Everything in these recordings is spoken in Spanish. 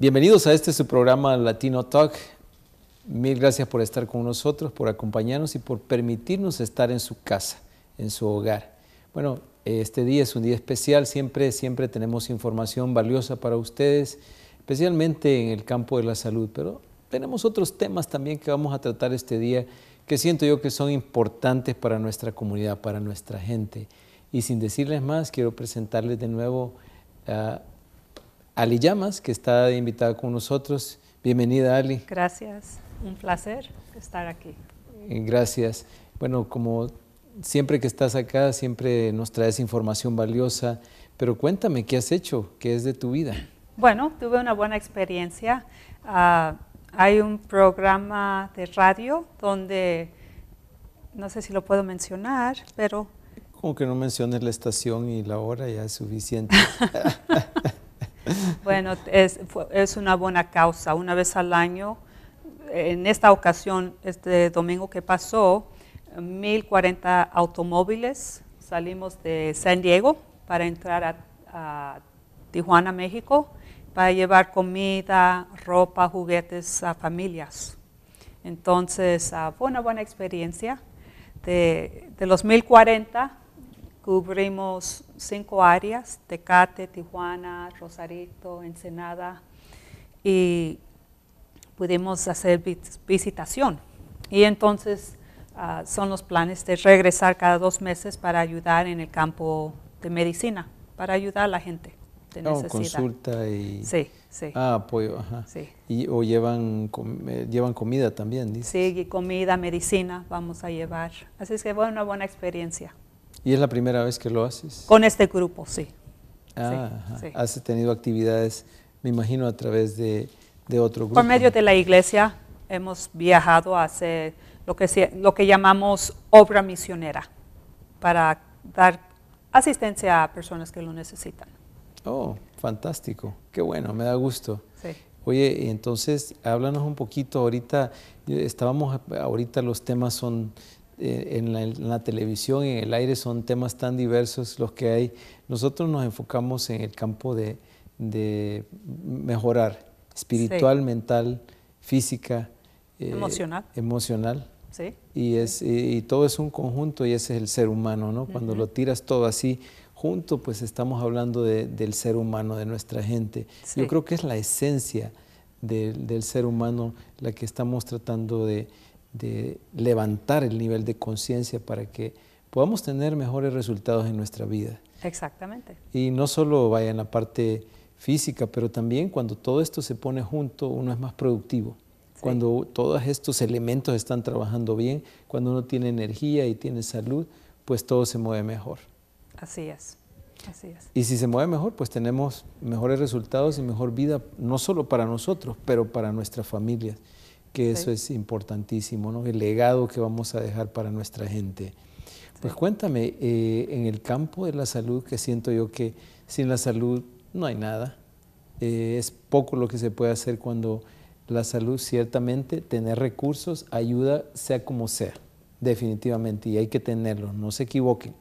Bienvenidos a este su programa Latino Talk. Mil gracias por estar con nosotros, por acompañarnos y por permitirnos estar en su casa, en su hogar. Bueno, este día es un día especial, siempre, siempre tenemos información valiosa para ustedes, especialmente en el campo de la salud, pero tenemos otros temas también que vamos a tratar este día que siento yo que son importantes para nuestra comunidad, para nuestra gente. Y sin decirles más, quiero presentarles de nuevo a Ali Llamas, que está invitada con nosotros. Bienvenida, Ali. Gracias, un placer estar aquí. Eh, gracias. Bueno, como siempre que estás acá, siempre nos traes información valiosa, pero cuéntame, ¿qué has hecho? ¿Qué es de tu vida? Bueno, tuve una buena experiencia. Ah, hay un programa de radio donde, no sé si lo puedo mencionar, pero... Como que no menciones la estación y la hora, ya es suficiente. Bueno, es, una buena causa. Una vez al año, en esta ocasión, este domingo que pasó, 1040 automóviles salimos de San Diego para entrar a, Tijuana, México, para llevar comida, ropa, juguetes a familias. Entonces, ah, fue una buena experiencia. De, de los 1040, Cubrimos cinco áreas, Tecate, Tijuana, Rosarito, Ensenada, y pudimos hacer visitación. Y entonces ah, son los planes de regresar cada dos meses para ayudar en el campo de medicina, para ayudar a la gente de oh, consulta y... Sí, sí. apoyo, ah, pues, ajá. Sí. Y, o llevan, eh, llevan comida también, dice. Sí, comida, medicina vamos a llevar. Así es que fue una buena experiencia. ¿Y es la primera vez que lo haces? Con este grupo, sí. Ah, sí, Has tenido actividades, me imagino, a través de, otro grupo. Por medio de la iglesia hemos viajado a hacer lo que, lo que llamamos obra misionera para dar asistencia a personas que lo necesitan. Oh, fantástico. Qué bueno, me da gusto. Sí. Oye, entonces háblanos un poquito ahorita, estábamos, ahorita los temas son eh, en la, televisión, en el aire, son temas tan diversos los que hay. Nosotros nos enfocamos en el campo de, mejorar espiritual, mental, física. Eh, emocional. Emocional. Sí. Y, es, y, todo es un conjunto y ese es el ser humano, ¿no? Cuando lo tiras todo así junto, pues estamos hablando del ser humano, de nuestra gente. Yo creo que es la esencia del ser humano la que estamos tratando de, de levantar el nivel de conciencia para que podamos tener mejores resultados en nuestra vida. Exactamente. Y no solo vaya en la parte física, pero también cuando todo esto se pone junto, uno es más productivo. Cuando todos estos elementos están trabajando bien, cuando uno tiene energía y tiene salud, pues todo se mueve mejor. Así es. Así es. Y si se mueve mejor, pues tenemos mejores resultados y mejor vida, no solo para nosotros, pero para nuestras familias que eso es importantísimo, ¿no? el legado que vamos a dejar para nuestra gente. Pues cuéntame, eh, en el campo de la salud, que siento yo que sin la salud no hay nada, eh, es poco lo que se puede hacer cuando la salud ciertamente, tener recursos ayuda sea como sea, definitivamente, y hay que tenerlos, no se equivoquen,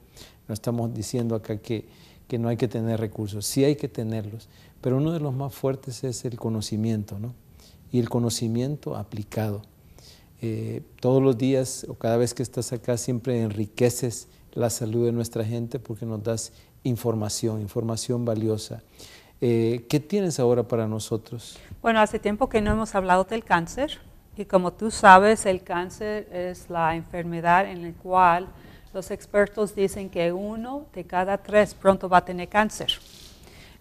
no estamos diciendo acá que, que no hay que tener recursos, sí hay que tenerlos, pero uno de los más fuertes es el conocimiento, ¿no? y el conocimiento aplicado. Eh, todos los días o cada vez que estás acá siempre enriqueces la salud de nuestra gente porque nos das información, información valiosa. Eh, ¿Qué tienes ahora para nosotros? Bueno, hace tiempo que no hemos hablado del cáncer y como tú sabes, el cáncer es la enfermedad en la cual los expertos dicen que uno de cada tres pronto va a tener cáncer.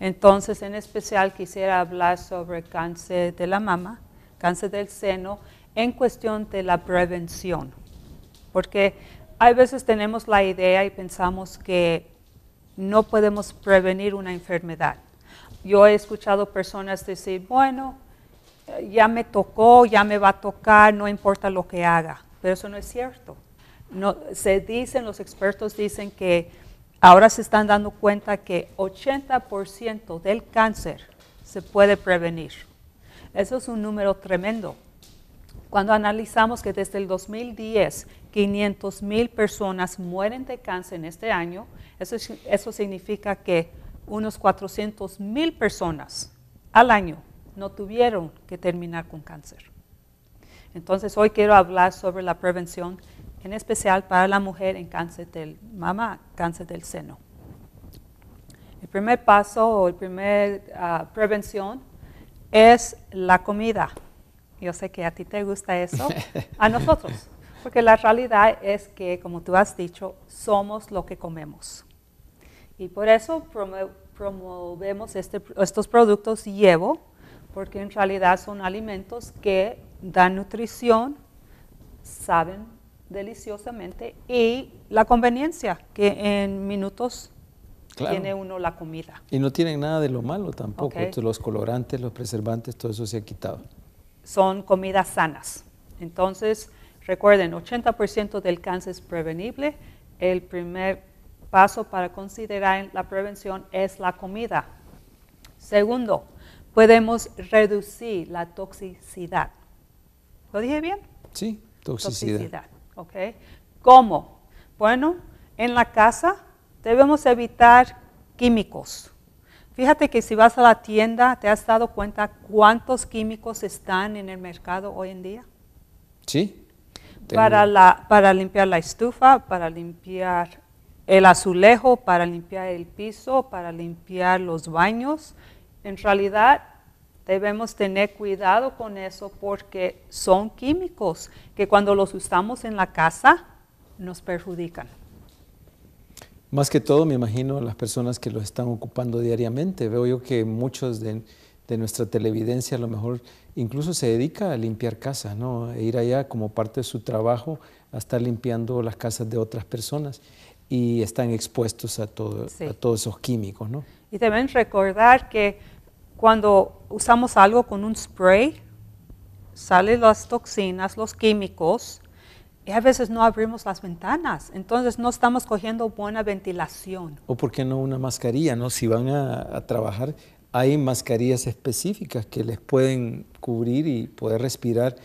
Entonces, en especial quisiera hablar sobre cáncer de la mama, cáncer del seno, en cuestión de la prevención. Porque hay veces tenemos la idea y pensamos que no podemos prevenir una enfermedad. Yo he escuchado personas decir, bueno, ya me tocó, ya me va a tocar, no importa lo que haga. Pero eso no es cierto. No, se dicen, los expertos dicen que Ahora se están dando cuenta que 80% del cáncer se puede prevenir. Eso es un número tremendo. Cuando analizamos que desde el 2010 500 mil personas mueren de cáncer en este año, eso, significa que unos 400 mil personas al año no tuvieron que terminar con cáncer. Entonces hoy quiero hablar sobre la prevención en especial para la mujer en cáncer del mama, cáncer del seno. El primer paso o el primer ah, prevención es la comida. Yo sé que a ti te gusta eso, a nosotros, porque la realidad es que, como tú has dicho, somos lo que comemos. Y por eso promovemos este, estos productos llevo, porque en realidad son alimentos que dan nutrición, saben deliciosamente y la conveniencia, que en minutos tiene uno la comida. Y no tienen nada de lo malo tampoco, los colorantes, los preservantes, todo eso se ha quitado. Son comidas sanas. Entonces, recuerden, 80% del cáncer es prevenible. El primer paso para considerar la prevención es la comida. Segundo, podemos reducir la toxicidad. ¿Lo dije bien? Sí, toxicidad. ¿ok? ¿Cómo? Bueno, en la casa debemos evitar químicos. Fíjate que si vas a la tienda, ¿te has dado cuenta cuántos químicos están en el mercado hoy en día? Sí. Para, la, para limpiar la estufa, para limpiar el azulejo, para limpiar el piso, para limpiar los baños. En realidad, Debemos tener cuidado con eso porque son químicos que cuando los usamos en la casa nos perjudican. Más que todo, me imagino las personas que lo están ocupando diariamente. Veo yo que muchos de, de nuestra televidencia a lo mejor incluso se dedica a limpiar casas, ¿no? E ir allá como parte de su trabajo a estar limpiando las casas de otras personas y están expuestos a, todo, a todos esos químicos, ¿no? Y deben recordar que cuando usamos algo con un spray, salen las toxinas, los químicos, y a veces no abrimos las ventanas, entonces no estamos cogiendo buena ventilación. ¿O por qué no una mascarilla? No? Si van a, trabajar, hay mascarillas específicas que les pueden cubrir y poder respirar.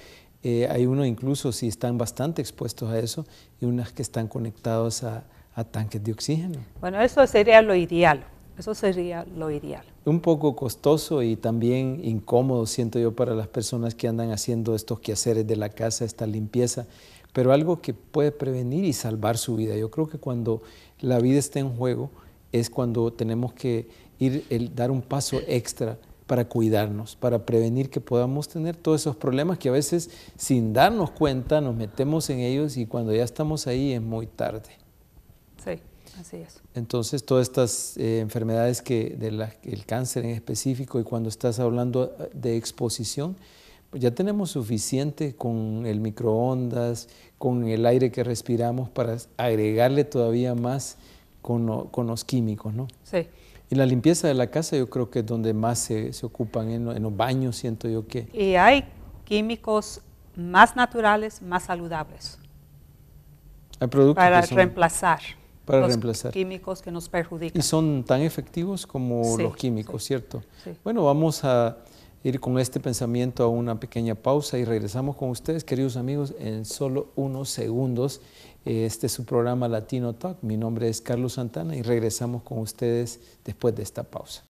Eh, hay uno incluso si están bastante expuestos a eso y unas que están conectados a, a tanques de oxígeno. Bueno, eso sería lo ideal, eso sería lo ideal un poco costoso y también incómodo, siento yo, para las personas que andan haciendo estos quehaceres de la casa, esta limpieza, pero algo que puede prevenir y salvar su vida. Yo creo que cuando la vida está en juego es cuando tenemos que ir, el, dar un paso extra para cuidarnos, para prevenir que podamos tener todos esos problemas que a veces sin darnos cuenta nos metemos en ellos y cuando ya estamos ahí es muy tarde. Así es. Entonces, todas estas eh, enfermedades que del cáncer en específico y cuando estás hablando eh, de exposición, pues ya tenemos suficiente con el microondas, con el aire que respiramos para agregarle todavía más con, los químicos, ¿no? Sí. Y la limpieza de la casa yo creo que es donde más se, ocupan, en, los baños siento yo que... Y hay químicos más naturales, más saludables. Hay productos Para reemplazar para reemplazar. químicos que nos perjudican. Y son tan efectivos como los químicos, ¿cierto? Bueno, vamos a ir con este pensamiento a una pequeña pausa y regresamos con ustedes, queridos amigos, en solo unos segundos. Este es su programa Latino Talk. Mi nombre es Carlos Santana y regresamos con ustedes después de esta pausa.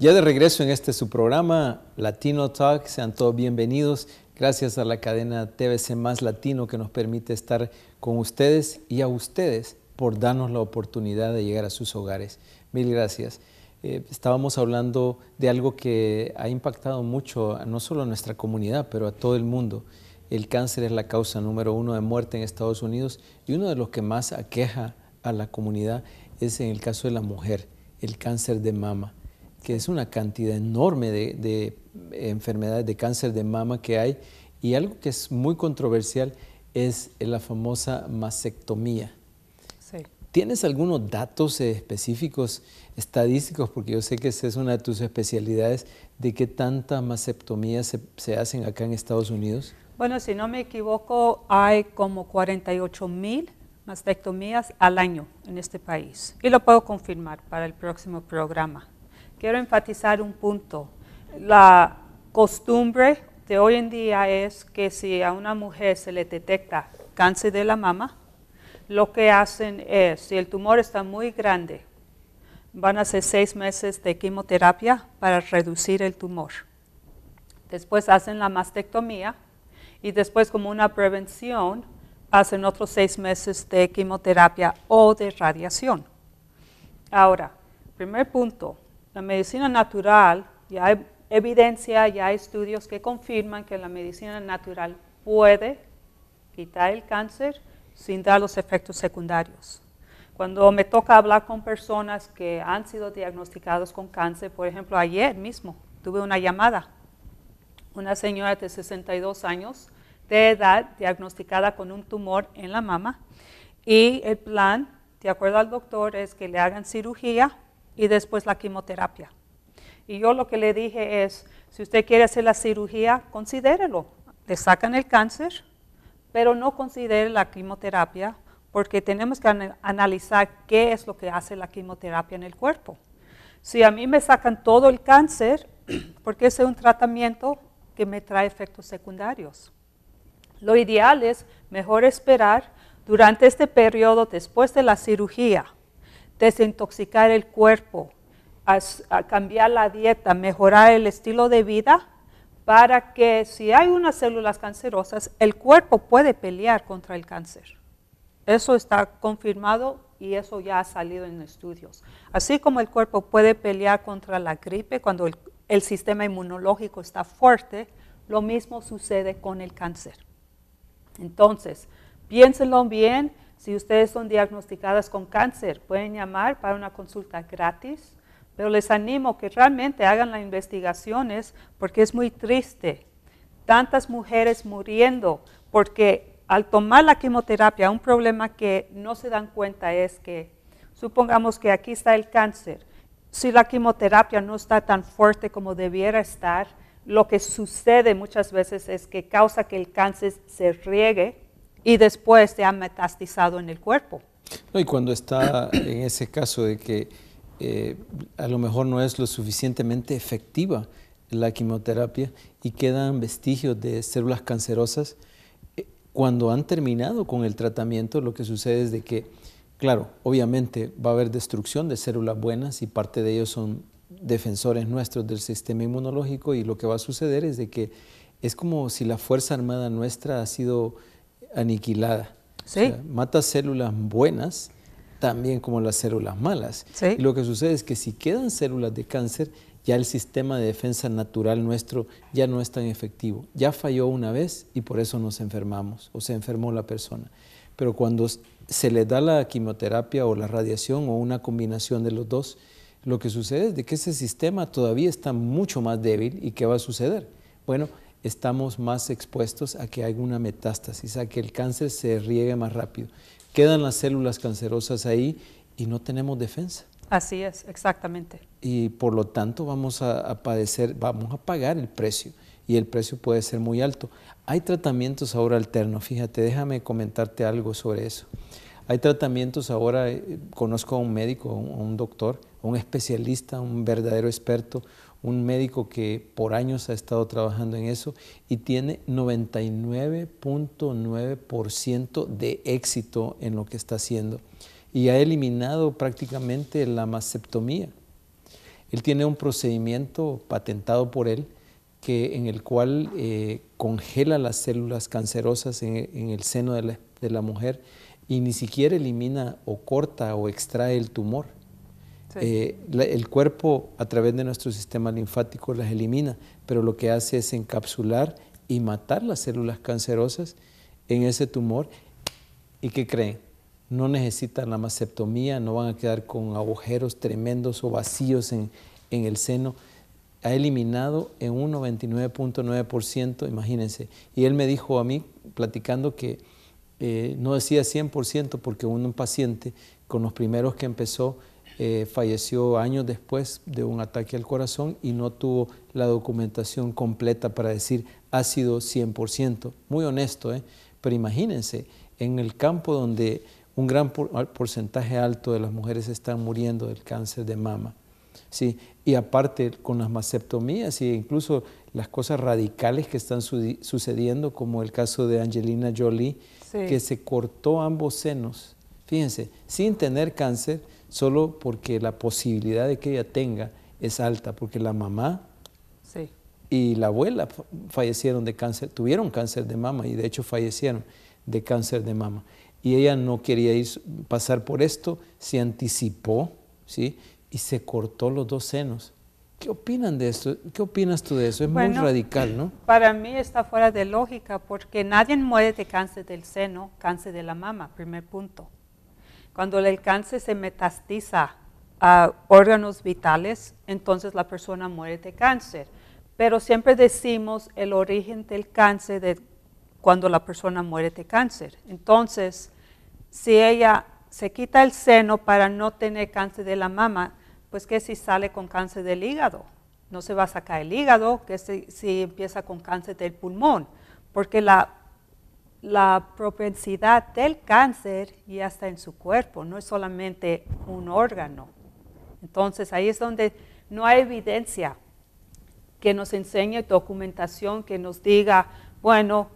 Ya de regreso en este su programa Latino Talk, sean todos bienvenidos. Gracias a la cadena TVC Más Latino que nos permite estar con ustedes y a ustedes por darnos la oportunidad de llegar a sus hogares. Mil gracias. Eh, estábamos hablando de algo que ha impactado mucho, no solo a nuestra comunidad, pero a todo el mundo. El cáncer es la causa número uno de muerte en Estados Unidos y uno de los que más aqueja a la comunidad es en el caso de la mujer, el cáncer de mama que es una cantidad enorme de, eh, enfermedades de cáncer de mama que hay. Y algo que es muy controversial es la famosa mastectomía. ¿Tienes algunos datos específicos, estadísticos? Porque yo sé que esa es una de tus especialidades, de qué tanta mastectomía se, se hacen acá en Estados Unidos. Bueno, si no me equivoco, hay como 48 mil mastectomías al año en este país. Y lo puedo confirmar para el próximo programa quiero enfatizar un punto. La costumbre de hoy en día es que si a una mujer se le detecta cáncer de la mama, lo que hacen es, si el tumor está muy grande, van a hacer seis meses de quimioterapia para reducir el tumor. Después hacen la mastectomía y después como una prevención hacen otros seis meses de quimioterapia o de radiación. Ahora, primer punto, la medicina natural, ya hay evidencia, ya hay estudios que confirman que la medicina natural puede quitar el cáncer sin dar los efectos secundarios. Cuando me toca hablar con personas que han sido diagnosticados con cáncer, por ejemplo, ayer mismo tuve una llamada, una señora de 62 años de edad diagnosticada con un tumor en la mama y el plan, de acuerdo al doctor, es que le hagan cirugía y después la quimioterapia. Y yo lo que le dije es, si usted quiere hacer la cirugía, considérelo. Le sacan el cáncer, pero no considere la quimioterapia porque tenemos que analizar qué es lo que hace la quimioterapia en el cuerpo. Si a mí me sacan todo el cáncer, porque ese es un tratamiento que me trae efectos secundarios. Lo ideal es mejor esperar durante este periodo después de la cirugía desintoxicar el cuerpo, a, cambiar la dieta, mejorar el estilo de vida, para que si hay unas células cancerosas, el cuerpo puede pelear contra el cáncer. Eso está confirmado y eso ya ha salido en estudios. Así como el cuerpo puede pelear contra la gripe cuando el, el sistema inmunológico está fuerte, lo mismo sucede con el cáncer. Entonces, piénsenlo bien, si ustedes son diagnosticadas con cáncer, pueden llamar para una consulta gratis, pero les animo que realmente hagan las investigaciones porque es muy triste. Tantas mujeres muriendo porque al tomar la quimioterapia, un problema que no se dan cuenta es que, supongamos que aquí está el cáncer, si la quimioterapia no está tan fuerte como debiera estar, lo que sucede muchas veces es que causa que el cáncer se riegue y después se han metastizado en el cuerpo. No, y cuando está en ese caso de que eh, a lo mejor no es lo suficientemente efectiva la quimioterapia y quedan vestigios de células cancerosas, eh, cuando han terminado con el tratamiento lo que sucede es de que, claro, obviamente va a haber destrucción de células buenas y parte de ellos son defensores nuestros del sistema inmunológico y lo que va a suceder es de que es como si la Fuerza Armada nuestra ha sido aniquilada. mata células buenas también como las células malas. lo que sucede es que si quedan células de cáncer, ya el sistema de defensa natural nuestro ya no es tan efectivo. Ya falló una vez y por eso nos enfermamos o se enfermó la persona. Pero cuando se le da la quimioterapia o la radiación o una combinación de los dos, lo que sucede es de que ese sistema todavía está mucho más débil y ¿qué va a suceder? Bueno, estamos más expuestos a que haya una metástasis, a que el cáncer se riegue más rápido. Quedan las células cancerosas ahí y no tenemos defensa. Así es, exactamente. Y por lo tanto vamos a, padecer, vamos a pagar el precio y el precio puede ser muy alto. Hay tratamientos ahora alternos, fíjate, déjame comentarte algo sobre eso. Hay tratamientos ahora, eh, conozco a un médico, a un, doctor, un especialista, un verdadero experto, un médico que por años ha estado trabajando en eso y tiene 99.9% de éxito en lo que está haciendo y ha eliminado prácticamente la mastectomía. Él tiene un procedimiento patentado por él que, en el cual eh, congela las células cancerosas en, el seno de la mujer y ni siquiera elimina o corta o extrae el tumor eh, el cuerpo a través de nuestro sistema linfático las elimina, pero lo que hace es encapsular y matar las células cancerosas en ese tumor. ¿Y qué creen? No necesitan la mastectomía, no van a quedar con agujeros tremendos o vacíos en, el seno. Ha eliminado en un 99.9%, imagínense. Y él me dijo a mí, platicando que eh, no decía 100% porque un paciente con los primeros que empezó eh, falleció años después de un ataque al corazón y no tuvo la documentación completa para decir ha sido 100%. Muy honesto, ¿eh? pero imagínense, en el campo donde un gran porcentaje alto de las mujeres están muriendo del cáncer de mama. ¿sí? Y aparte con las mastectomías e incluso las cosas radicales que están sucediendo, como el caso de Angelina Jolie, que se cortó ambos senos, fíjense, sin tener cáncer, solo porque la posibilidad de que ella tenga es alta, porque la mamá y la abuela fallecieron de cáncer, tuvieron cáncer de mama y de hecho fallecieron de cáncer de mama. Y ella no quería pasar por esto, se anticipó, ¿sí? Y se cortó los dos senos. ¿Qué opinan de esto? ¿Qué opinas tú de eso? Es muy radical, ¿no? Para mí está fuera de lógica porque nadie muere de cáncer del seno, cáncer de la mama, primer punto. Cuando el cáncer se metastiza a órganos vitales, entonces la persona muere de cáncer. Pero siempre decimos el origen del cáncer de cuando la persona muere de cáncer. Entonces, si ella se quita el seno para no tener cáncer de la mama, pues que si sale con cáncer del hígado, no se va a sacar el hígado, que si, si empieza con cáncer del pulmón, porque la la propensidad del cáncer y hasta en su cuerpo, no es solamente un órgano. Entonces ahí es donde no hay evidencia que nos enseñe documentación que nos diga, bueno,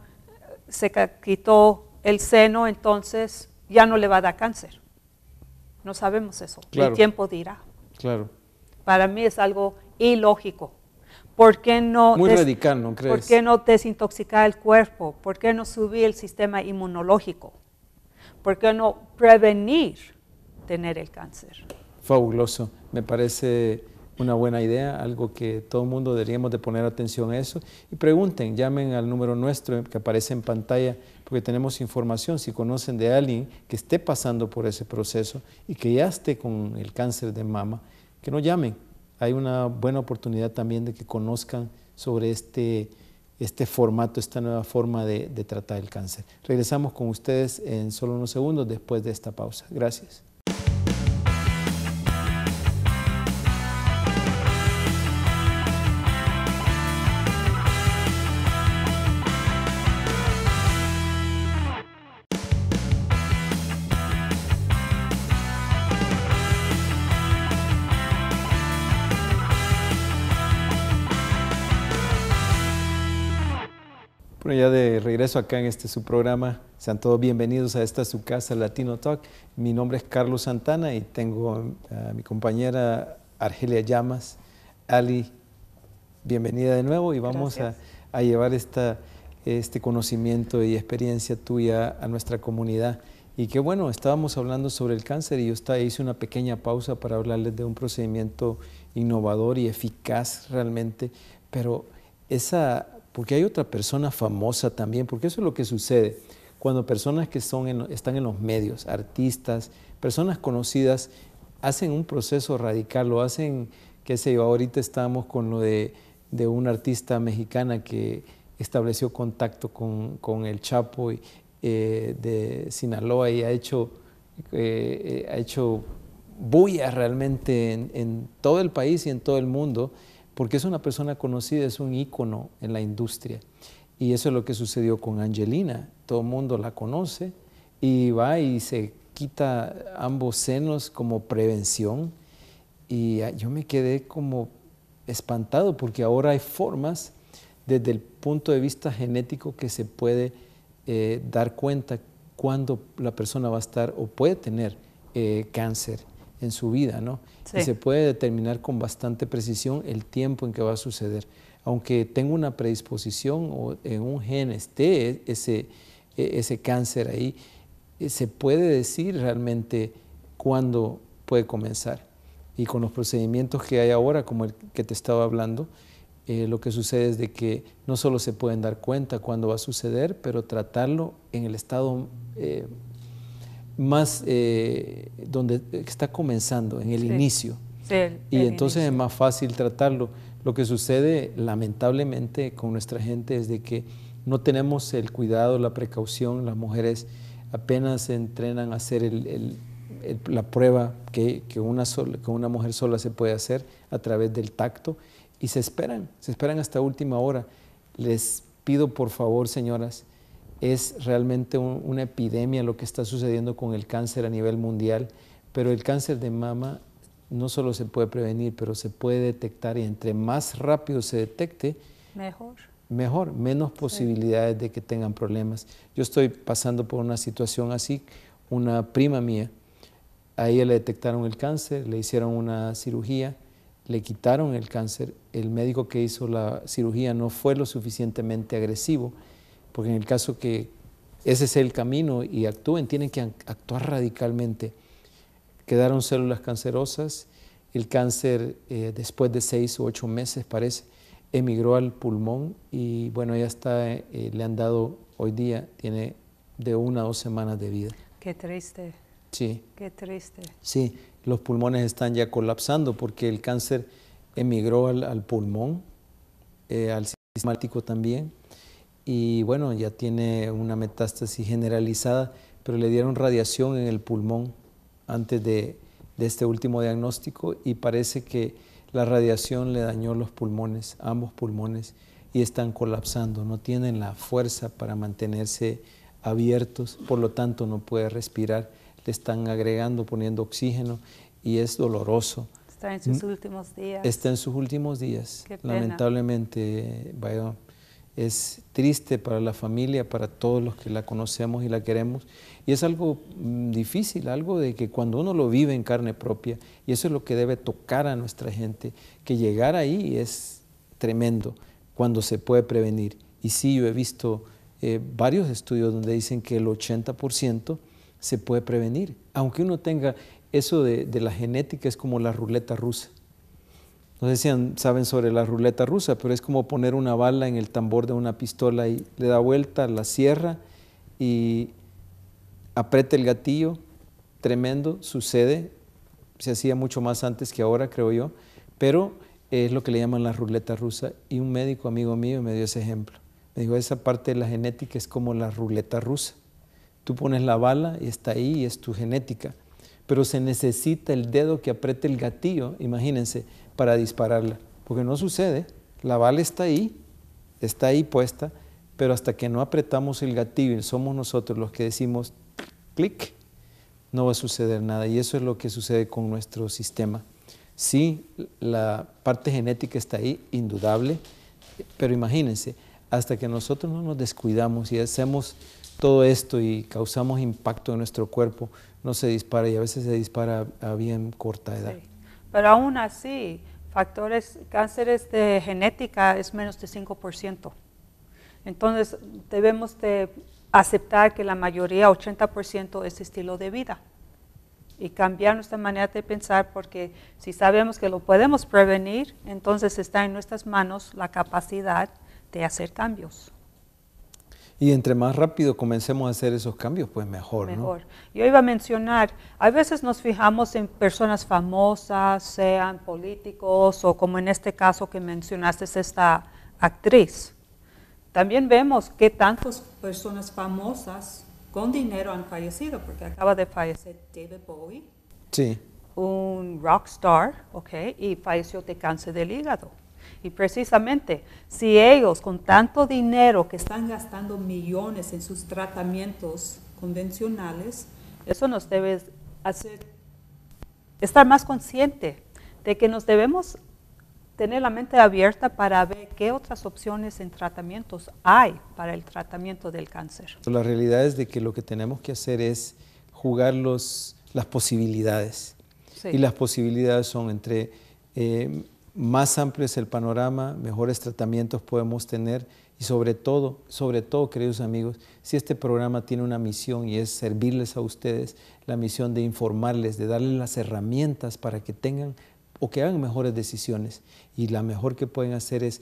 se quitó el seno, entonces ya no le va a dar cáncer. No sabemos eso. El tiempo dirá. Claro. Para mí es algo ilógico. ¿Por qué no, Muy ¿no no desintoxicar el cuerpo? ¿Por qué no subir el sistema inmunológico? ¿Por qué no prevenir tener el cáncer? Fabuloso, me parece una buena idea, algo que todo el mundo deberíamos de poner atención a eso. Y pregunten, llamen al número nuestro que aparece en pantalla, porque tenemos información, si conocen de alguien que esté pasando por ese proceso y que ya esté con el cáncer de mama, que no llamen, hay una buena oportunidad también de que conozcan sobre este, este, formato, esta nueva forma de, de tratar el cáncer. Regresamos con ustedes en solo unos segundos después de esta pausa. Gracias. ya de regreso acá en este su programa, sean todos bienvenidos a esta su casa Latino Talk. Mi nombre es Carlos Santana y tengo a mi compañera Argelia Llamas. Ali, bienvenida de nuevo y vamos a, llevar esta, este conocimiento y experiencia tuya a nuestra comunidad. Y que bueno, estábamos hablando sobre el cáncer y yo está, hice una pequeña pausa para hablarles de un procedimiento innovador y eficaz realmente, pero esa porque hay otra persona famosa también, porque eso es lo que sucede cuando personas que son están en los medios, artistas, personas conocidas, hacen un proceso radical, lo hacen, qué sé yo, ahorita estamos con lo de, de una artista mexicana que estableció contacto con, el Chapo eh, de Sinaloa y ha hecho, eh, eh, ha hecho bulla realmente en todo el país y en todo el mundo porque es una persona conocida, es un ícono en la industria. Y eso es lo que sucedió con Angelina. Todo el mundo la conoce y va y se quita ambos senos como prevención. Y ah, yo me quedé como espantado porque ahora hay formas desde el punto de vista genético que se puede eh, dar cuenta cuando la persona va a estar o puede tener eh, cáncer en su vida, ¿no? Y se puede determinar con bastante precisión el tiempo en que va a suceder. Aunque tenga una predisposición o en un gen esté ese, e, ese cáncer ahí, eh, se puede decir realmente cuándo puede comenzar. Y con los procedimientos que hay ahora, como el que te estaba hablando, eh, lo que sucede es de que no solo se pueden dar cuenta cuándo va a suceder, pero tratarlo en el estado eh, más eh, donde está comenzando, en el inicio. y entonces es más fácil tratarlo. Lo que sucede lamentablemente con nuestra gente es de que no tenemos el cuidado, la precaución, las mujeres apenas entrenan a hacer la prueba que, que una que una mujer sola se puede hacer a través del tacto y se esperan, se esperan hasta última hora. Les pido por favor, señoras, es realmente una epidemia lo que está sucediendo con el cáncer a nivel mundial, pero el cáncer de mama no solo se puede prevenir, pero se puede detectar y entre más rápido se detecte, mejor. Mejor, menos posibilidades de que tengan problemas. Yo estoy pasando por una situación así, una prima mía, a ella le detectaron el cáncer, le hicieron una cirugía, le quitaron el cáncer, el médico que hizo la cirugía no fue lo suficientemente agresivo, porque en el caso que ese es el camino y actúen, tienen que actuar radicalmente. Quedaron células cancerosas, el cáncer eh, después de seis u ocho meses parece, emigró al pulmón y bueno, ya está, eh, le han dado hoy día, tiene de una o dos semanas de vida. Qué triste. Sí. Qué triste. Sí, los pulmones están ya colapsando porque el cáncer emigró al, pulmón, eh, al sistema también y bueno, ya tiene una metástasis generalizada, pero le dieron radiación en el pulmón antes de, de este último diagnóstico y parece que la radiación le dañó los pulmones, ambos pulmones, y están colapsando, no tienen la fuerza para mantenerse abiertos, por lo tanto no puede respirar, le están agregando, poniendo oxígeno y es doloroso. Está en sus mm. últimos días. Está en sus últimos días, Qué lamentablemente, vaya es triste para la familia, para todos los que la conocemos y la queremos. Y es algo mm, difícil, algo de que cuando uno lo vive en carne propia, y eso es lo que debe tocar a nuestra gente, que llegar ahí es tremendo cuando se puede prevenir. Y sí, yo he visto eh, varios estudios donde dicen que el 80% se puede prevenir, aunque uno tenga eso de, de la genética es como la ruleta rusa no sé si saben sobre la ruleta rusa, pero es como poner una bala en el tambor de una pistola y le da vuelta, la cierra y aprieta el gatillo. Tremendo, sucede. Se hacía mucho más antes que ahora, creo yo, pero es lo que le llaman la ruleta rusa. Y un médico amigo mío me dio ese ejemplo. Me dijo, esa parte de la genética es como la ruleta rusa. Tú pones la bala y está ahí y es tu genética. Pero se necesita el dedo que apriete el gatillo, imagínense, para dispararla, porque no sucede. La bala está ahí, está ahí puesta, pero hasta que no apretamos el gatillo y somos nosotros los que decimos clic, no va a suceder nada. Y eso es lo que sucede con nuestro sistema. Sí, la parte genética está ahí, indudable, pero imagínense, hasta que nosotros no nos descuidamos y hacemos todo esto y causamos impacto en nuestro cuerpo, no se dispara y a veces se dispara a bien corta edad. Pero aún así, factores, cánceres de genética es menos de 5%. Entonces debemos de aceptar que la mayoría, 80%, es estilo de vida y cambiar nuestra manera de pensar porque si sabemos que lo podemos prevenir, entonces está en nuestras manos la capacidad de hacer cambios. Y entre más rápido comencemos a hacer esos cambios, pues mejor. ¿no? Mejor. Yo iba a mencionar, a veces nos fijamos en personas famosas, sean políticos o como en este caso que mencionaste esta actriz. También vemos que tantas personas famosas con dinero han fallecido, porque acaba de fallecer David Bowie, sí. un rock star, y falleció de cáncer del hígado. Y precisamente, si ellos con tanto dinero que están gastando millones en sus tratamientos convencionales, eso nos debe hacer estar más consciente de que nos debemos tener la mente abierta para ver qué otras opciones en tratamientos hay para el tratamiento del cáncer. La realidad es de que lo que tenemos que hacer es jugar las posibilidades. Y las posibilidades son entre eh, más amplio es el panorama, mejores tratamientos podemos tener y sobre todo, sobre todo, queridos amigos, si este programa tiene una misión y es servirles a ustedes, la misión de informarles, de darles las herramientas para que tengan o que hagan mejores decisiones. Y la mejor que pueden hacer es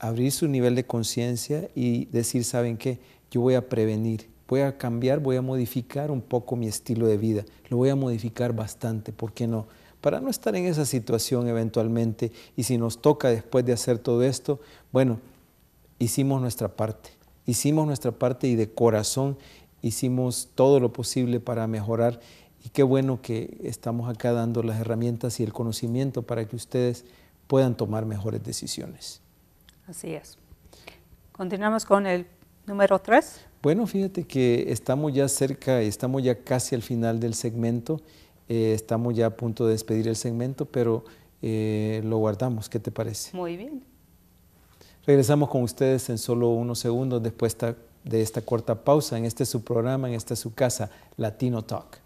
abrir su nivel de conciencia y decir, ¿saben qué? Yo voy a prevenir, voy a cambiar, voy a modificar un poco mi estilo de vida, lo voy a modificar bastante, ¿por qué no? para no estar en esa situación eventualmente y si nos toca después de hacer todo esto, bueno, hicimos nuestra parte, hicimos nuestra parte y de corazón hicimos todo lo posible para mejorar y qué bueno que estamos acá dando las herramientas y el conocimiento para que ustedes puedan tomar mejores decisiones. Así es. Continuamos con el número 3. Bueno, fíjate que estamos ya cerca, estamos ya casi al final del segmento eh, estamos ya a punto de despedir el segmento, pero eh, lo guardamos. ¿Qué te parece? Muy bien. Regresamos con ustedes en solo unos segundos después de esta corta pausa en este su programa, en esta su casa, Latino Talk.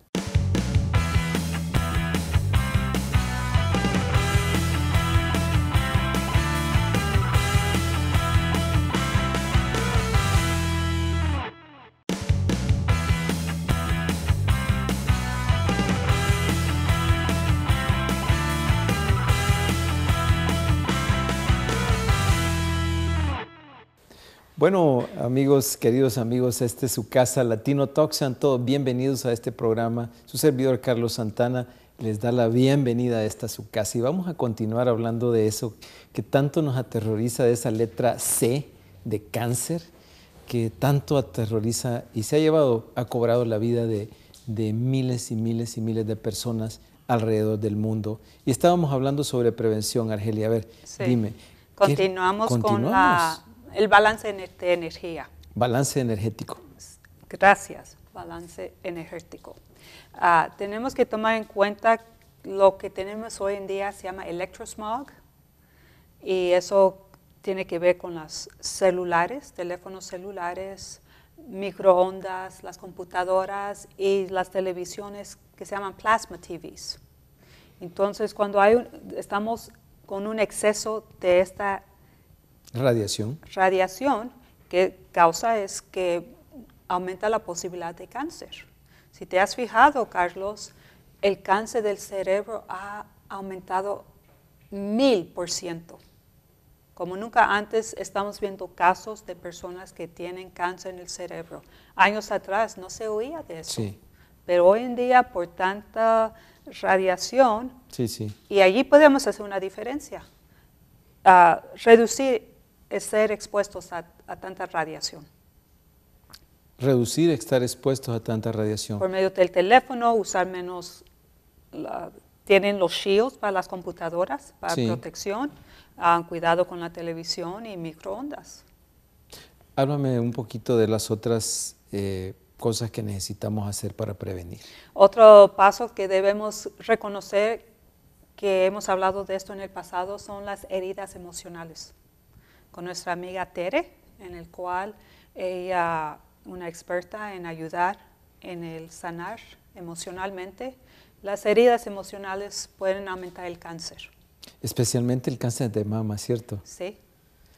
Bueno, amigos, queridos amigos, este es su casa Latino Toxan, todos bienvenidos a este programa. Su servidor Carlos Santana les da la bienvenida a esta su casa. Y vamos a continuar hablando de eso que tanto nos aterroriza, de esa letra C de cáncer, que tanto aterroriza y se ha llevado, ha cobrado la vida de, miles y miles y miles de personas alrededor del mundo. Y estábamos hablando sobre prevención, Argelia. A ver, dime. Continuamos, con la el balance de este, energía. Balance energético. Gracias, balance energético. Ah, tenemos que tomar en cuenta lo que tenemos hoy en día, se llama electrosmog, y eso tiene que ver con las celulares, teléfonos celulares, microondas, las computadoras y las televisiones que se llaman plasma TVs. Entonces, cuando hay estamos con un exceso de esta Radiación. Radiación que causa es que aumenta la posibilidad de cáncer. Si te has fijado, Carlos, el cáncer del cerebro ha aumentado mil por ciento. Como nunca antes estamos viendo casos de personas que tienen cáncer en el cerebro. Años atrás no se oía de eso. Sí. Pero hoy en día, por tanta radiación, sí, sí. y allí podemos hacer una diferencia. Ah, reducir es ser expuestos a, tanta radiación. Reducir estar expuestos a tanta radiación. Por medio del teléfono, usar menos tienen los shields para las computadoras, para protección, ah, cuidado con la televisión y microondas. Háblame un poquito de las otras eh, cosas que necesitamos hacer para prevenir. Otro paso que debemos reconocer, que hemos hablado de esto en el pasado, son las heridas emocionales con nuestra amiga Tere, en el cual ella, es una experta en ayudar en el sanar emocionalmente, las heridas emocionales pueden aumentar el cáncer. Especialmente el cáncer de mama, ¿cierto? Sí,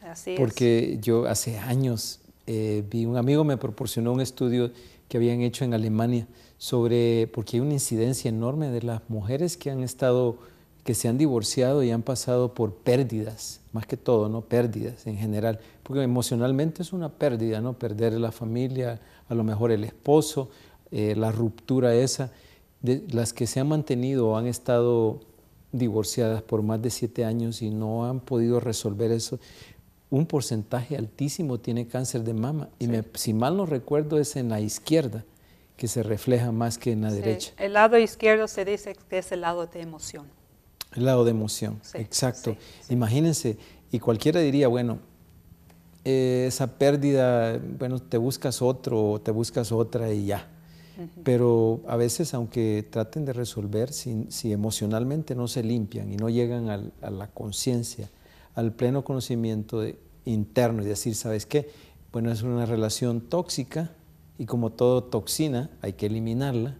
así Porque yo hace años eh, vi, un amigo me proporcionó un estudio que habían hecho en Alemania sobre, porque hay una incidencia enorme de las mujeres que han estado que se han divorciado y han pasado por pérdidas, más que todo, ¿no? Pérdidas en general, porque emocionalmente es una pérdida, ¿no? Perder la familia, a lo mejor el esposo, eh, la ruptura esa. De, las que se han mantenido o han estado divorciadas por más de siete años y no han podido resolver eso, un porcentaje altísimo tiene cáncer de mama. Y si mal no recuerdo, es en la izquierda que se refleja más que en la derecha. El lado izquierdo se dice que es el lado de emoción. El lado de emoción, exacto. Imagínense, y cualquiera diría, bueno, eh, esa pérdida, bueno, te buscas otro te buscas otra y ya. Pero a veces, aunque traten de resolver, si, emocionalmente no se limpian y no llegan a la conciencia, al pleno conocimiento interno y decir, ¿sabes qué? Bueno, es una relación tóxica y como todo toxina, hay que eliminarla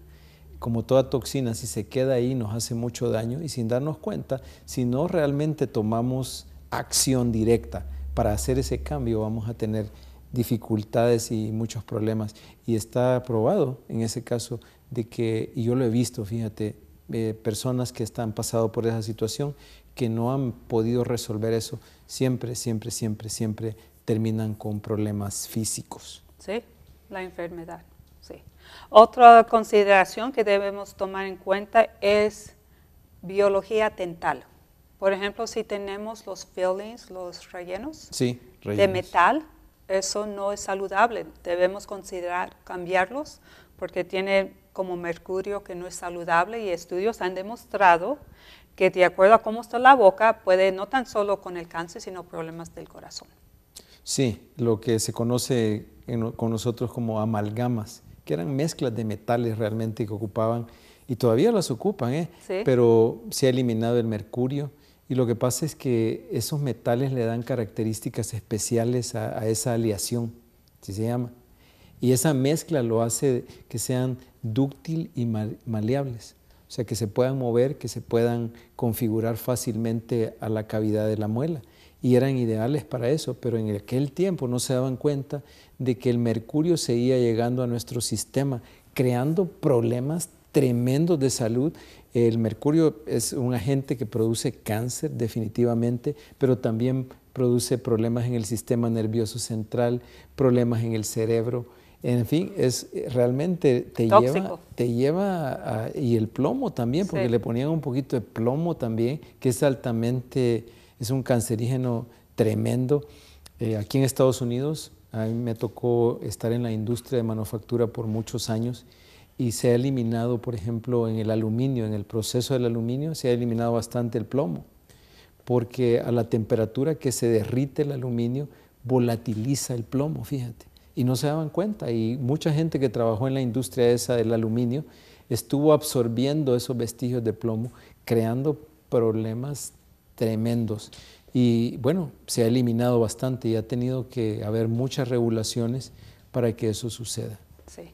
como toda toxina, si se queda ahí nos hace mucho daño y sin darnos cuenta, si no realmente tomamos acción directa para hacer ese cambio, vamos a tener dificultades y muchos problemas. Y está probado en ese caso de que, y yo lo he visto, fíjate, eh, personas que están pasado por esa situación, que no han podido resolver eso, siempre, siempre, siempre, siempre terminan con problemas físicos. Sí, la enfermedad. Otra consideración que debemos tomar en cuenta es biología dental. Por ejemplo, si tenemos los fillings, los rellenos, de metal, eso no es saludable. Debemos considerar cambiarlos porque tiene como mercurio que no es saludable y estudios han demostrado que de acuerdo a cómo está la boca puede no tan solo con el cáncer, sino problemas del corazón. Sí, lo que se conoce con nosotros como amalgamas que eran mezclas de metales realmente que ocupaban, y todavía las ocupan, ¿eh? pero se ha eliminado el mercurio. Y lo que pasa es que esos metales le dan características especiales a, esa aleación, si se llama. Y esa mezcla lo hace que sean dúctil y maleables. O sea, que se puedan mover, que se puedan configurar fácilmente a la cavidad de la muela y eran ideales para eso, pero en aquel tiempo no se daban cuenta de que el mercurio seguía llegando a nuestro sistema, creando problemas tremendos de salud. El mercurio es un agente que produce cáncer definitivamente, pero también produce problemas en el sistema nervioso central, problemas en el cerebro. En fin, es realmente te lleva, te lleva y el plomo también, porque le ponían un poquito de plomo también, que es altamente es un cancerígeno tremendo. Eh, aquí en Estados Unidos, a mí me tocó estar en la industria de manufactura por muchos años y se ha eliminado, por ejemplo, en el aluminio, en el proceso del aluminio, se ha eliminado bastante el plomo, porque a la temperatura que se derrite el aluminio volatiliza el plomo, fíjate. Y no se daban cuenta, y mucha gente que trabajó en la industria esa del aluminio estuvo absorbiendo esos vestigios de plomo, creando problemas tremendos. Y bueno, se ha eliminado bastante y ha tenido que haber muchas regulaciones para que eso suceda. Sí.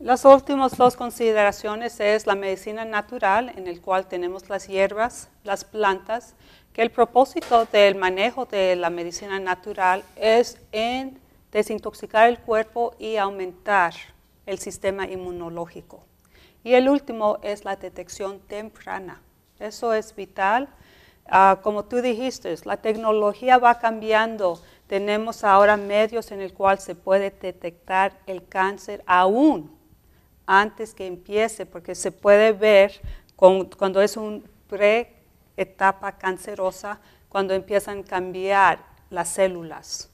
Las últimas dos consideraciones es la medicina natural, en el cual tenemos las hierbas, las plantas, que el propósito del manejo de la medicina natural es en desintoxicar el cuerpo y aumentar el sistema inmunológico. Y el último es la detección temprana. Eso es vital Ah, como tú dijiste, la tecnología va cambiando. Tenemos ahora medios en el cual se puede detectar el cáncer aún antes que empiece, porque se puede ver cuando es una pre-etapa cancerosa, cuando empiezan a cambiar las células.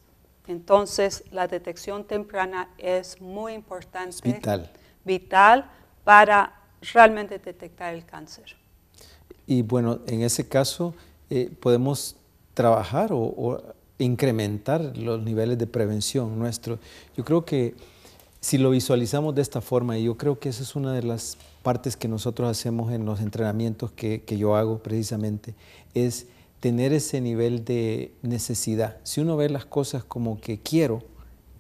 Entonces, la detección temprana es muy importante. vital. Vital para realmente detectar el cáncer. Y bueno, en ese caso eh, podemos trabajar o, incrementar los niveles de prevención nuestro. Yo creo que si lo visualizamos de esta forma, y yo creo que esa es una de las partes que nosotros hacemos en los entrenamientos que, que yo hago precisamente, es tener ese nivel de necesidad. Si uno ve las cosas como que quiero,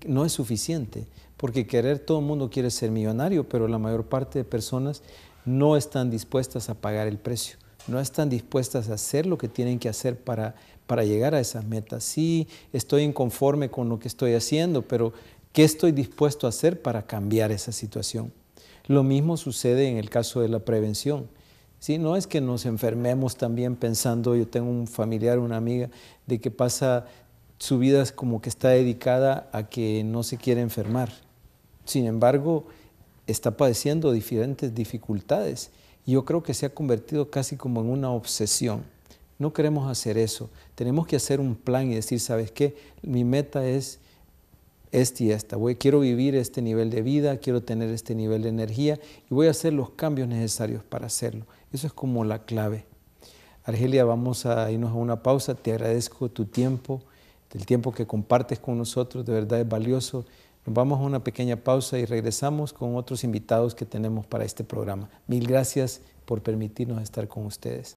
no es suficiente, porque querer, todo el mundo quiere ser millonario, pero la mayor parte de personas no están dispuestas a pagar el precio no están dispuestas a hacer lo que tienen que hacer para, llegar a esas metas. Sí, estoy inconforme con lo que estoy haciendo, pero ¿qué estoy dispuesto a hacer para cambiar esa situación? Lo mismo sucede en el caso de la prevención. ¿sí? No es que nos enfermemos también pensando, yo tengo un familiar, una amiga, de que pasa su vida como que está dedicada a que no se quiere enfermar. Sin embargo, está padeciendo diferentes dificultades yo creo que se ha convertido casi como en una obsesión. No queremos hacer eso. Tenemos que hacer un plan y decir, ¿sabes qué? Mi meta es este y esta. Voy, quiero vivir este nivel de vida, quiero tener este nivel de energía y voy a hacer los cambios necesarios para hacerlo. Eso es como la clave. Argelia, vamos a irnos a una pausa. Te agradezco tu tiempo, el tiempo que compartes con nosotros, de verdad es valioso vamos a una pequeña pausa y regresamos con otros invitados que tenemos para este programa. Mil gracias por permitirnos estar con ustedes.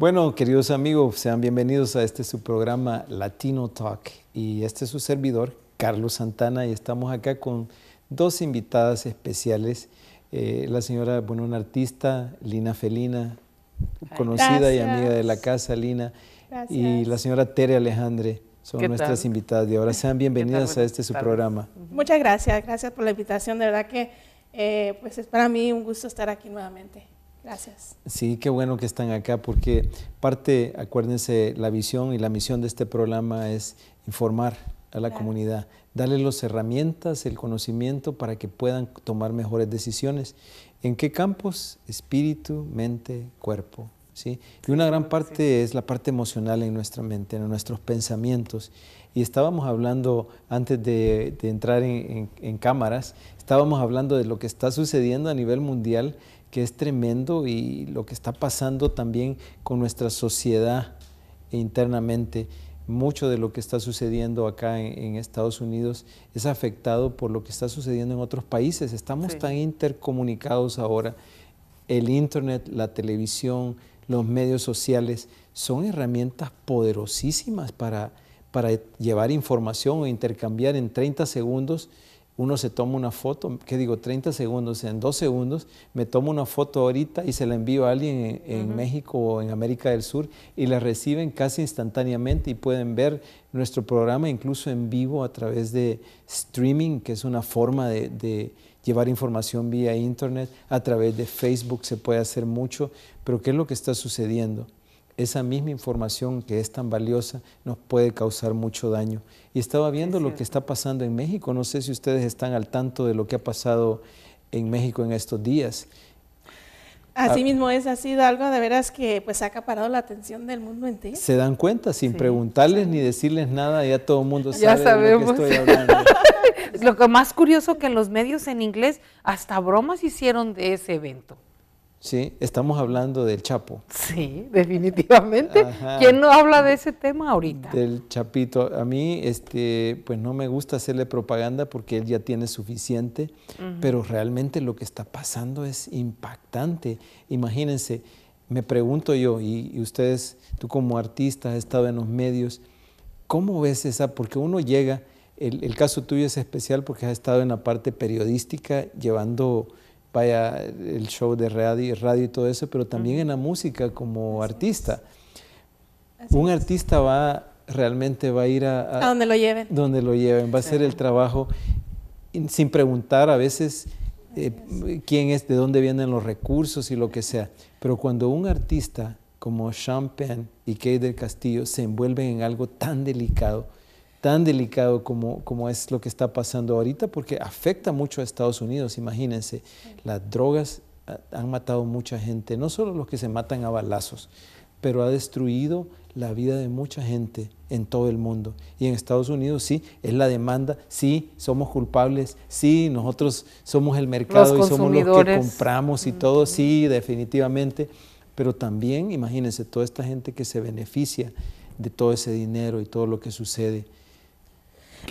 Bueno, queridos amigos, sean bienvenidos a este su programa Latino Talk y este es su servidor, Carlos Santana, y estamos acá con dos invitadas especiales, eh, la señora, bueno, una artista, Lina Felina, conocida y amiga de la casa, Lina, y la señora Tere Alejandre. Son nuestras invitadas y ahora. Sean bienvenidas a este su programa. Muchas gracias, gracias por la invitación. De verdad que eh, pues es para mí un gusto estar aquí nuevamente. Gracias. Sí, qué bueno que están acá porque parte, acuérdense, la visión y la misión de este programa es informar a la comunidad, darle las herramientas, el conocimiento para que puedan tomar mejores decisiones. ¿En qué campos? Espíritu, mente, cuerpo. ¿sí? Y una gran parte es la parte emocional en nuestra mente, en nuestros pensamientos. Y estábamos hablando, antes de, entrar en cámaras, estábamos hablando de lo que está sucediendo a nivel mundial que es tremendo y lo que está pasando también con nuestra sociedad internamente. Mucho de lo que está sucediendo acá en, Estados Unidos es afectado por lo que está sucediendo en otros países. Estamos tan intercomunicados ahora. El Internet, la televisión, los medios sociales son herramientas poderosísimas para, para llevar información o e intercambiar en 30 segundos uno se toma una foto, ¿qué digo? 30 segundos, en dos segundos me tomo una foto ahorita y se la envío a alguien en, México o en América del Sur y la reciben casi instantáneamente y pueden ver nuestro programa incluso en vivo a través de streaming, que es una forma de llevar información vía internet, a través de Facebook se puede hacer mucho, pero ¿qué es lo que está sucediendo? esa misma información que es tan valiosa nos puede causar mucho daño. Y estaba viendo lo que está pasando en México. No sé si ustedes están al tanto de lo que ha pasado en México en estos días. Así ah. mismo es, ha sido algo de veras que pues ha acaparado la atención del mundo entero. Se dan cuenta sin preguntarles ni decirles nada, ya todo el mundo sabe de lo que estoy hablando. lo más curioso que los medios en inglés hasta bromas hicieron de ese evento. Sí, estamos hablando del Chapo. Sí, definitivamente. ¿Quién no habla de ese tema ahorita? Del Chapito. A mí, este, pues no me gusta hacerle propaganda porque él ya tiene suficiente, pero realmente lo que está pasando es impactante. Imagínense, me pregunto yo, y, ustedes, tú como artista, has estado en los medios, ¿cómo ves esa? Porque uno llega, el caso tuyo es especial porque has estado en la parte periodística llevando vaya, el show de radio, y todo eso, pero también en la música como artista. Un artista va realmente va a ir a, a, donde lo lleven. Donde lo lleven, va a hacer el trabajo sin preguntar a veces eh, quién es, de dónde vienen los recursos y lo que sea. Pero cuando un artista como Sean Penn y Kate del Castillo se envuelven en algo tan delicado, tan delicado como, como es lo que está pasando ahorita, porque afecta mucho a Estados Unidos, imagínense, las drogas ah, han matado mucha gente, no solo los que se matan a balazos, pero ha destruido la vida de mucha gente en todo el mundo. Y en Estados Unidos sí, es la demanda, sí, somos culpables, sí, nosotros somos el mercado y somos los que compramos y mm. todo, sí, definitivamente. Pero también, imagínense, toda esta gente que se beneficia de todo ese dinero y todo lo que sucede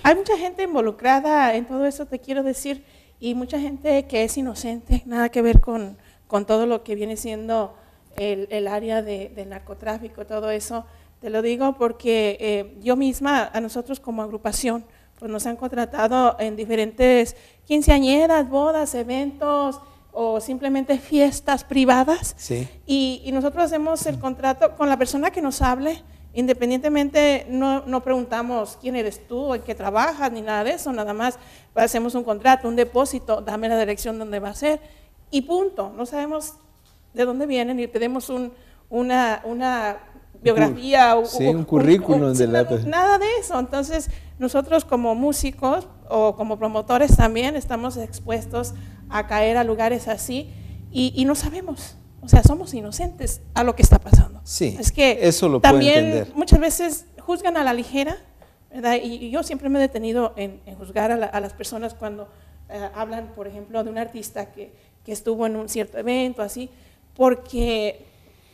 hay mucha gente involucrada en todo eso, te quiero decir, y mucha gente que es inocente, nada que ver con, todo lo que viene siendo el, área de, del narcotráfico, todo eso. Te lo digo porque eh, yo misma, a nosotros como agrupación, pues nos han contratado en diferentes quinceañeras, bodas, eventos o simplemente fiestas privadas. Y, y, nosotros hacemos el contrato con la persona que nos hable, Independientemente, no, preguntamos quién eres tú, en qué trabajas, ni nada de eso, nada más hacemos un contrato, un depósito, dame la dirección donde va a ser y punto. No sabemos de dónde vienen y pedimos una, una biografía o un currículum de nada de eso. Entonces, nosotros como músicos o como promotores también estamos expuestos a caer a lugares así y no sabemos. O sea, somos inocentes a lo que está pasando. Sí, es que eso lo también entender. muchas veces juzgan a la ligera, ¿verdad? Y, yo siempre me he detenido en, juzgar a, las personas cuando eh, hablan, por ejemplo, de un artista que, que estuvo en un cierto evento, así, porque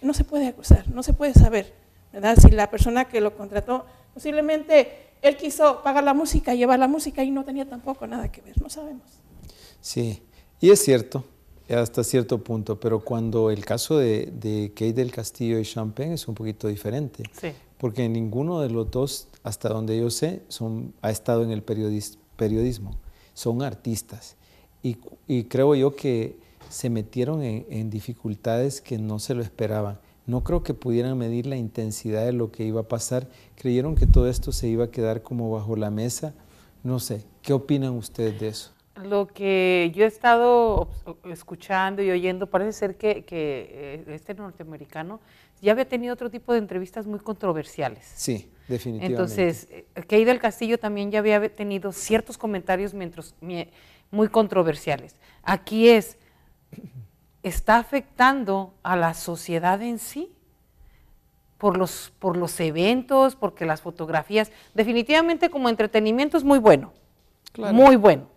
no se puede acusar, no se puede saber, ¿verdad? Si la persona que lo contrató, posiblemente él quiso pagar la música, llevar la música y no tenía tampoco nada que ver, no sabemos. Sí, y es cierto, hasta cierto punto, pero cuando el caso de, Kate del Castillo y Champagne es un poquito diferente, porque ninguno de los dos, hasta donde yo sé, son, ha estado en el periodismo, son artistas. Y, creo yo que se metieron en dificultades que no se lo esperaban. No creo que pudieran medir la intensidad de lo que iba a pasar. Creyeron que todo esto se iba a quedar como bajo la mesa. No sé, ¿qué opinan ustedes de eso? lo que yo he estado escuchando y oyendo, parece ser que, eh, este norteamericano ya había tenido otro tipo de entrevistas muy controversiales. Sí, definitivamente. Entonces, eh, Key del Castillo también ya había tenido ciertos comentarios muy controversiales. Aquí es, ¿está afectando a la sociedad en sí? Por los, por los eventos, porque las fotografías, definitivamente como entretenimiento es muy bueno, muy bueno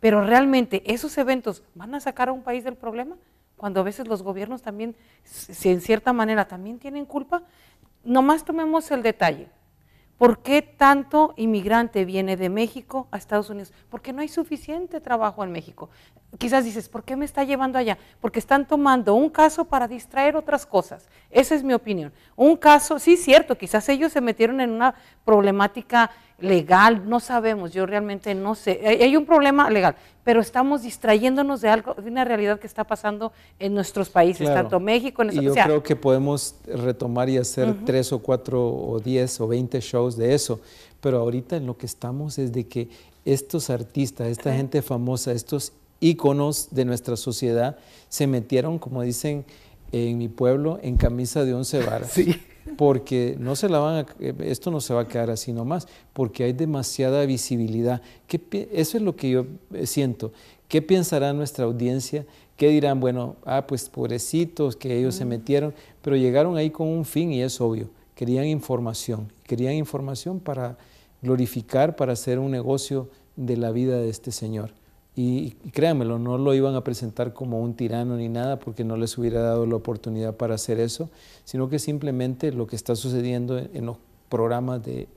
pero realmente esos eventos van a sacar a un país del problema cuando a veces los gobiernos también, si en cierta manera también tienen culpa. Nomás tomemos el detalle. ¿Por qué tanto inmigrante viene de México a Estados Unidos? Porque no hay suficiente trabajo en México quizás dices, ¿por qué me está llevando allá? Porque están tomando un caso para distraer otras cosas. Esa es mi opinión. Un caso, sí, cierto, quizás ellos se metieron en una problemática legal, no sabemos, yo realmente no sé. Hay un problema legal, pero estamos distrayéndonos de algo, de una realidad que está pasando en nuestros países, tanto México, en Estados Unidos. yo creo que podemos retomar y hacer tres o cuatro o diez o veinte shows de eso, pero ahorita en lo que estamos es de que estos artistas, esta gente famosa, estos íconos de nuestra sociedad, se metieron, como dicen en mi pueblo, en camisa de once varas. Porque no se eh, esto no se va a quedar así nomás, porque hay demasiada visibilidad. eso es lo que yo eh, siento. ¿Qué pensará nuestra audiencia? ¿Qué dirán? Bueno, ah, pues pobrecitos que ellos se mm. metieron, pero llegaron ahí con un fin y es obvio. Querían información, querían información para glorificar, para hacer un negocio de la vida de este señor. Y, créanmelo, no lo iban a presentar como un tirano ni nada porque no les hubiera dado la oportunidad para hacer eso, sino que simplemente lo que está sucediendo en, los programas de,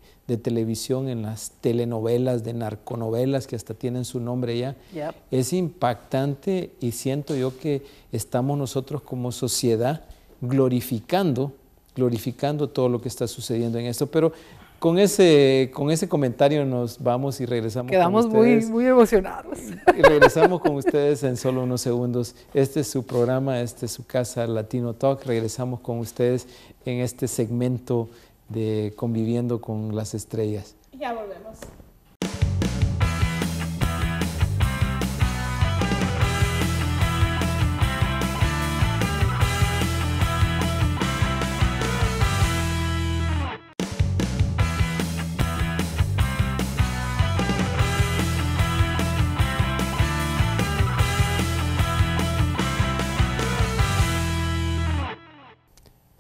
televisión, en las telenovelas, de narconovelas que hasta tienen su nombre ya, es impactante y siento yo que estamos nosotros como sociedad glorificando glorificando todo lo que está sucediendo en esto, pero con ese, con ese comentario nos vamos y regresamos. Quedamos muy, muy emocionados. Y regresamos con ustedes en solo unos segundos. Este es su programa, este es su casa Latino Talk. Regresamos con ustedes en este segmento de Conviviendo con las Estrellas. Ya volvemos.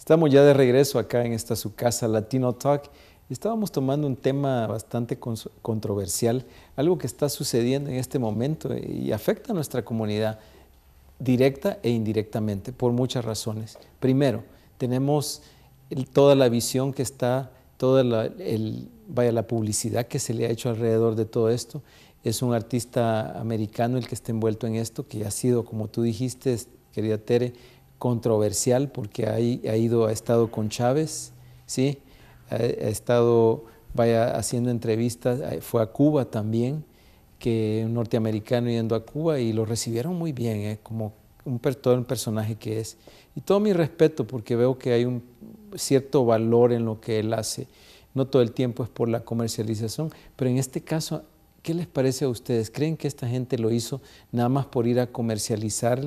Estamos ya de regreso acá en esta su casa Latino Talk. Estábamos tomando un tema bastante controversial, algo que está sucediendo en este momento y afecta a nuestra comunidad directa e indirectamente por muchas razones. Primero, tenemos toda la visión que está, toda el, vaya, la publicidad que se le ha hecho alrededor de todo esto. Es un artista americano el que está envuelto en esto, que ha sido, como tú dijiste, querida Tere, controversial porque ha, ha ido, ha estado con Chávez, ¿sí? Ha, estado, vaya, haciendo entrevistas, eh, fue a Cuba también, que un norteamericano yendo a Cuba y lo recibieron muy bien, ¿eh? como un, todo personaje que es. Y todo mi respeto porque veo que hay un cierto valor en lo que él hace. No todo el tiempo es por la comercialización, pero en este caso ¿Qué les parece a ustedes? ¿Creen que esta gente lo hizo nada más por ir a comercializar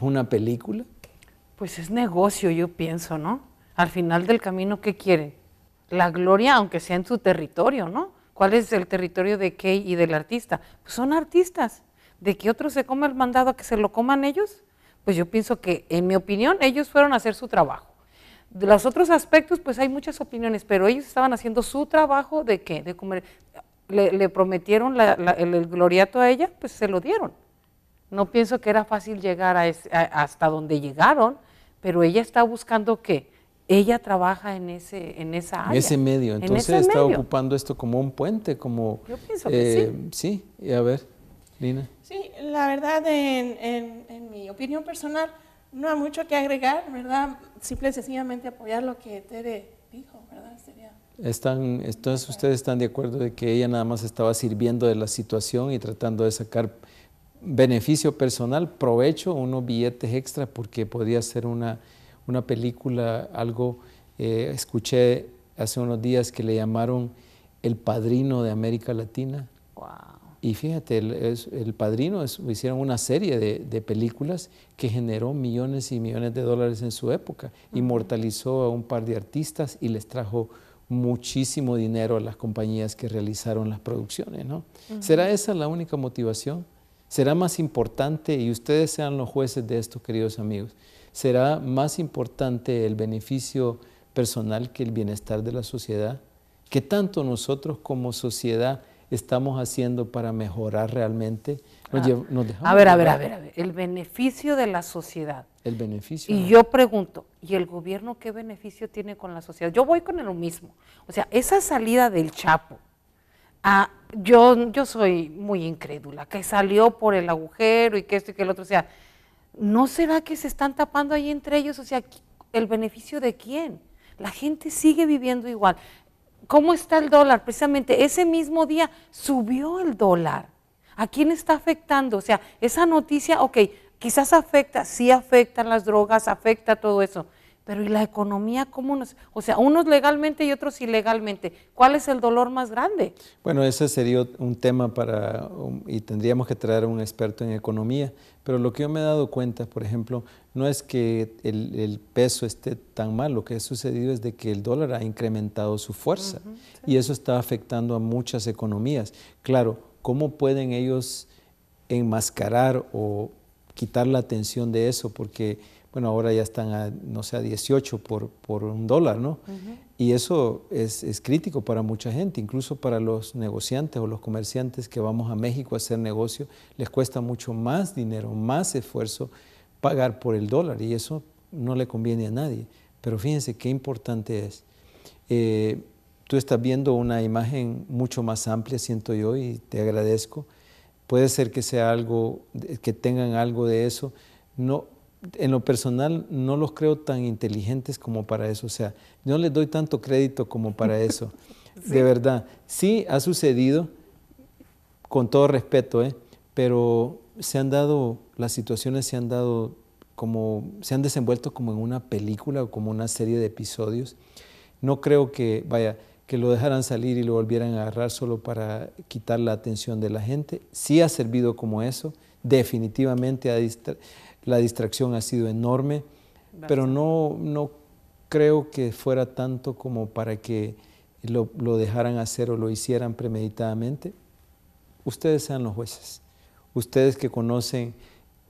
una película? Pues es negocio, yo pienso, ¿no? Al final del camino, ¿qué quieren? La gloria, aunque sea en su territorio, ¿no? ¿Cuál es el territorio de qué y del artista? Pues son artistas. ¿De que otro se come el mandado a que se lo coman ellos? Pues yo pienso que, en mi opinión, ellos fueron a hacer su trabajo. De los otros aspectos, pues hay muchas opiniones, pero ellos estaban haciendo su trabajo de qué? De comer. Le, prometieron el gloriato a ella, pues se lo dieron. No pienso que era fácil llegar a hasta donde llegaron, pero ella está buscando que ella trabaja en ese en esa área. Ese medio, entonces está ocupando esto como un puente, como Yo pienso que eh, sí. Sí, a ver, Lina. Sí, la verdad en, mi opinión personal no hay mucho que agregar, ¿verdad? Simple y sencillamente apoyar lo que Tere dijo, ¿verdad? están, entonces ustedes están de acuerdo de que ella nada más estaba sirviendo de la situación y tratando de sacar beneficio personal, provecho, unos billetes extra porque podía ser una, película, algo, eh, escuché hace unos días que le llamaron el padrino de América Latina. Y fíjate, el, padrino hicieron una serie de, películas que generó millones y millones de dólares en su época. Inmortalizó a un par de artistas y les trajo muchísimo dinero a las compañías que realizaron las producciones. ¿Será esa la única motivación? Será más importante, y ustedes sean los jueces de esto, queridos amigos, será más importante el beneficio personal que el bienestar de la sociedad. ¿Qué tanto nosotros como sociedad estamos haciendo para mejorar realmente? a ah. a ver, a ver, a ver. El beneficio de la sociedad. El beneficio. Y yo pregunto, ¿y el gobierno qué beneficio tiene con la sociedad? Yo voy con lo mismo. O sea, esa salida del Chapo, Ah, yo, yo soy muy incrédula, que salió por el agujero y que esto y que el otro. O sea, ¿no será que se están tapando ahí entre ellos? O sea, ¿el beneficio de quién? La gente sigue viviendo igual. ¿Cómo está el dólar? Precisamente ese mismo día subió el dólar. ¿A quién está afectando? O sea, esa noticia, ok, quizás afecta, sí afectan las drogas, afecta todo eso, pero ¿y la economía cómo nos...? O sea, unos legalmente y otros ilegalmente. ¿Cuál es el dolor más grande? Bueno, ese sería un tema para... y tendríamos que traer a un experto en economía. Pero lo que yo me he dado cuenta, por ejemplo, no es que el, peso esté tan mal. Lo que ha sucedido es de que el dólar ha incrementado su fuerza. Y eso está afectando a muchas economías. Claro, ¿cómo pueden ellos enmascarar o quitar la atención de eso? Porque bueno, ahora ya están a, no sé, a 18 por, por un dólar, ¿no? Y eso es, crítico para mucha gente, incluso para los negociantes o los comerciantes que vamos a México a hacer negocio, les cuesta mucho más dinero, más esfuerzo pagar por el dólar y eso no le conviene a nadie. Pero fíjense qué importante es. Eh, tú estás viendo una imagen mucho más amplia, siento yo, y te agradezco. Puede ser que sea algo, que tengan algo de eso. No, en lo personal no los creo tan inteligentes como para eso, o sea, no les doy tanto crédito como para eso. De verdad, sí ha sucedido, con todo respeto, ¿eh? pero se han dado, las situaciones se han dado como, se han desenvuelto como en una película o como una serie de episodios. No creo que, vaya, que lo dejaran salir y lo volvieran a agarrar solo para quitar la atención de la gente. Sí ha servido como eso, definitivamente ha distraído la distracción ha sido enorme, pero no, no creo que fuera tanto como para que lo, dejaran hacer o lo hicieran premeditadamente. Ustedes sean los jueces. Ustedes que conocen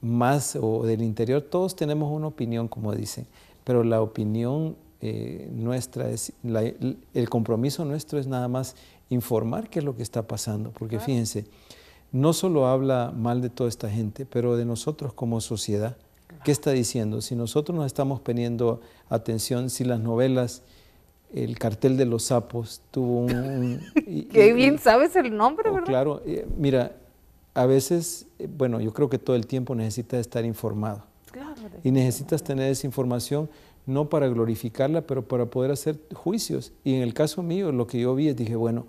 más o del interior, todos tenemos una opinión, como dicen, pero la opinión eh, nuestra es, la, el compromiso nuestro es nada más informar qué es lo que está pasando, porque fíjense, no solo habla mal de toda esta gente, pero de nosotros como sociedad. ¿Qué está diciendo? Si nosotros nos estamos poniendo atención, si las novelas, el cartel de los sapos tuvo un... Qué bien sabes el nombre, oh, ¿verdad? Claro, eh, mira, a veces, eh, bueno, yo creo que todo el tiempo necesitas estar informado. Y necesitas tener esa información, no para glorificarla, pero para poder hacer juicios. Y en el caso mío, lo que yo vi es, dije, bueno,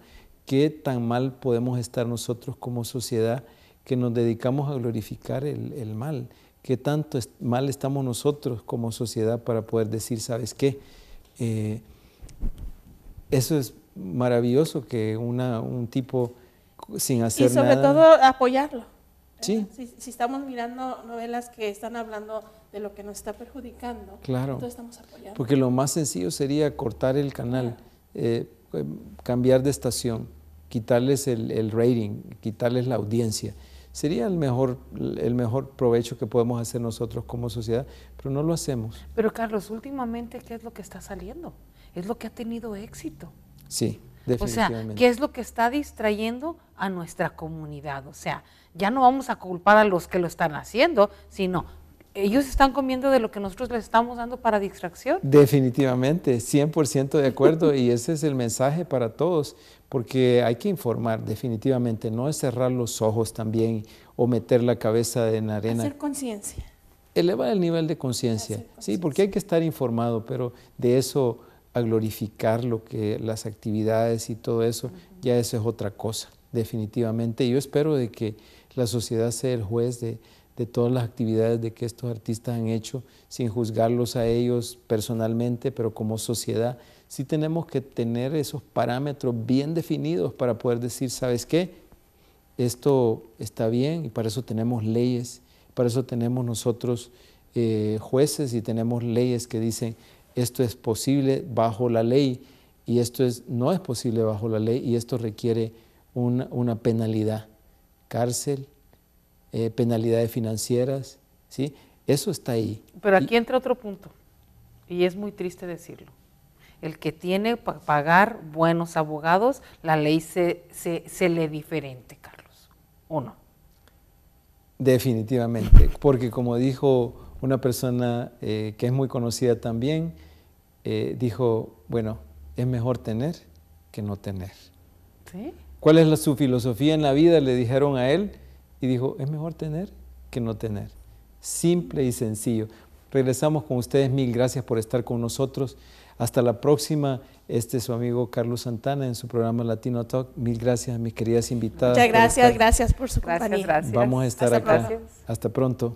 qué tan mal podemos estar nosotros como sociedad que nos dedicamos a glorificar el, mal, qué tanto mal estamos nosotros como sociedad para poder decir, ¿sabes qué? Eh, eso es maravilloso que un tipo sin hacer nada... Y sobre todo apoyarlo. Sí. Eh, si, estamos mirando novelas que están hablando de lo que nos está perjudicando, claro. entonces estamos apoyando. Porque lo más sencillo sería cortar el canal. Eh, eh, cambiar de estación, quitarles el, rating, quitarles la audiencia. Sería el mejor, el mejor provecho que podemos hacer nosotros como sociedad, pero no lo hacemos. Pero Carlos, últimamente, ¿qué es lo que está saliendo? Es lo que ha tenido éxito. Sí, definitivamente. O sea, ¿qué es lo que está distrayendo a nuestra comunidad? O sea, ya no vamos a culpar a los que lo están haciendo, sino ellos están comiendo de lo que nosotros les estamos dando para distracción. Definitivamente, 100% de acuerdo y ese es el mensaje para todos, porque hay que informar definitivamente, no es cerrar los ojos también o meter la cabeza en arena. Hacer conciencia. Elevar el nivel de conciencia, sí, porque hay que estar informado, pero de eso a glorificar lo que las actividades y todo eso, ya eso es otra cosa, definitivamente. Yo espero de que la sociedad sea el juez de de todas las actividades de que estos artistas han hecho, sin juzgarlos a ellos personalmente, pero como sociedad, sí tenemos que tener esos parámetros bien definidos para poder decir, ¿sabes qué? Esto está bien y para eso tenemos leyes, para eso tenemos nosotros eh, jueces y tenemos leyes que dicen, esto es posible bajo la ley y esto es, no es posible bajo la ley y esto requiere una penalidad, cárcel eh, penalidades financieras, ¿sí? Eso está ahí. Pero aquí entra otro punto, y es muy triste decirlo. El que tiene para pagar buenos abogados, la ley se, se, le diferente, Carlos, ¿o no? Definitivamente, porque como dijo una persona eh, que es muy conocida también, eh, dijo, bueno, es mejor tener que no tener. ¿Sí? ¿Cuál es la, su filosofía en la vida? Le dijeron a él, y dijo, es mejor tener que no tener. Simple y sencillo. Regresamos con ustedes, mil gracias por estar con nosotros. Hasta la próxima. Este es su amigo Carlos Santana en su programa Latino Talk. Mil gracias a mis queridas invitadas. Muchas gracias, gracias por su compañía. Gracias. Vamos a estar acá. Hasta pronto.